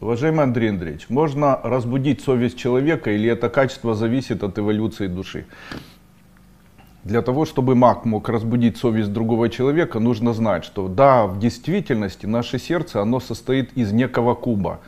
Уважаемый Андрей Андреевич, можно разбудить совесть человека или это качество зависит от эволюции души? Для того, чтобы маг мог разбудить совесть другого человека, нужно знать, что да, в действительности наше сердце, оно состоит из некого куба.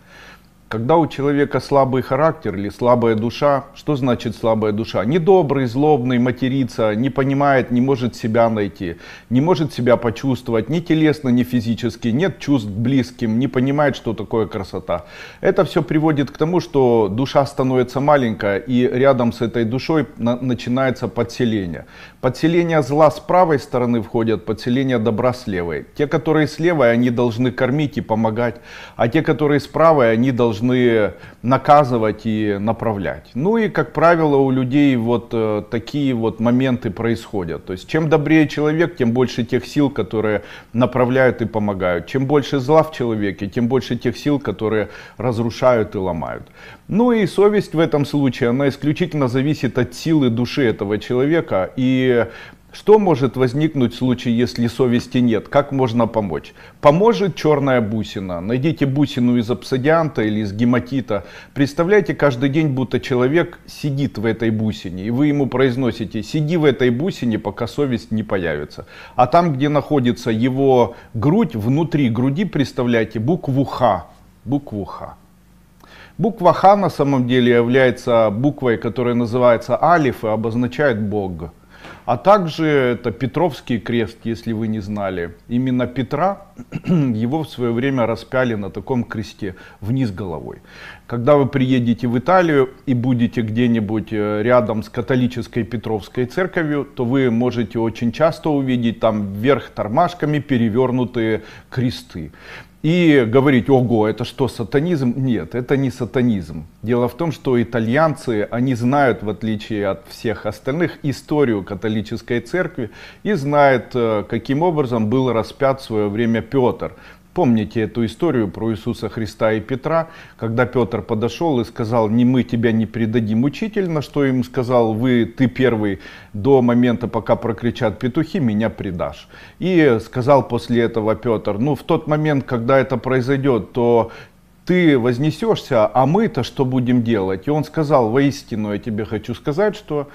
Когда у человека слабый характер или слабая душа, что значит слабая душа? Недобрый, злобный, матерится, не понимает, не может себя найти, не может себя почувствовать ни телесно, ни физически, нет чувств близким, не понимает, что такое красота. Это все приводит к тому, что душа становится маленькая, и рядом с этой душой на начинается подселение. Подселение зла с правой стороны входят, подселение добра с левой. Те, которые с левой, они должны кормить и помогать, а те, которые с правой, они должны должны наказывать и направлять. Ну и, как правило, у людей вот э, такие вот моменты происходят. То есть, чем добрее человек, тем больше тех сил, которые направляют и помогают. Чем больше зла в человеке, тем больше тех сил, которые разрушают и ломают. Ну и совесть в этом случае, она исключительно зависит от силы души этого человека. И что может возникнуть в случае, если совести нет? Как можно помочь? Поможет черная бусина. Найдите бусину из обсидианта или из гематита. Представляете, каждый день будто человек сидит в этой бусине. И вы ему произносите, сиди в этой бусине, пока совесть не появится. А там, где находится его грудь, внутри груди представляете букву Х. Букву Х. Буква Х на самом деле является буквой, которая называется Алиф и обозначает Бога. А также это Петровский крест, если вы не знали. Именно Петра, его в свое время распяли на таком кресте вниз головой. Когда вы приедете в Италию и будете где-нибудь э, рядом с католической Петровской церковью, то вы можете очень часто увидеть там вверх тормашками перевернутые кресты и говорить, ого, это что, сатанизм? Нет, это не сатанизм. Дело в том, что итальянцы, они знают, в отличие от всех остальных, историю католической церкви и знают, э, каким образом был распят в свое время Петр. Помните эту историю про Иисуса Христа и Петра, когда Петр подошел и сказал, не мы тебя не предадим учитель, на что им сказал, вы, ты первый, до момента, пока прокричат петухи, меня предашь. И сказал после этого Петр, ну в тот момент, когда это произойдет, то ты вознесешься, а мы-то что будем делать? И он сказал, воистину я тебе хочу сказать, что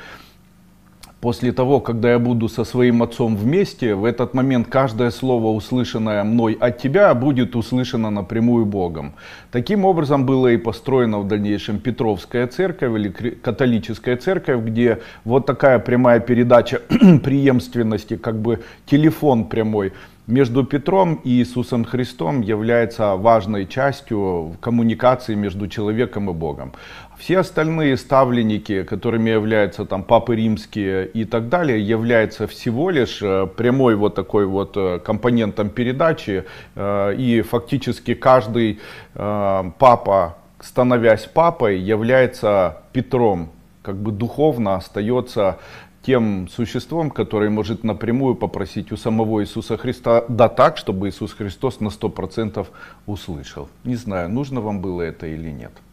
после того, когда я буду со своим отцом вместе, в этот момент каждое слово, услышанное мной от тебя, будет услышано напрямую Богом. Таким образом было и построено в дальнейшем Петровская церковь или католическая церковь, где вот такая прямая передача преемственности, как бы телефон прямой – между Петром и Иисусом Христом является важной частью коммуникации между человеком и Богом. Все остальные ставленники, которыми являются там папы римские и так далее, являются всего лишь э, прямой вот такой вот э, компонентом передачи. Э, и фактически каждый папа, становясь папой, является Петром, как бы духовно остается тем существом, который может напрямую попросить у самого Иисуса Христа, да так, чтобы Иисус Христос на 100% услышал. Не знаю, нужно вам было это или нет.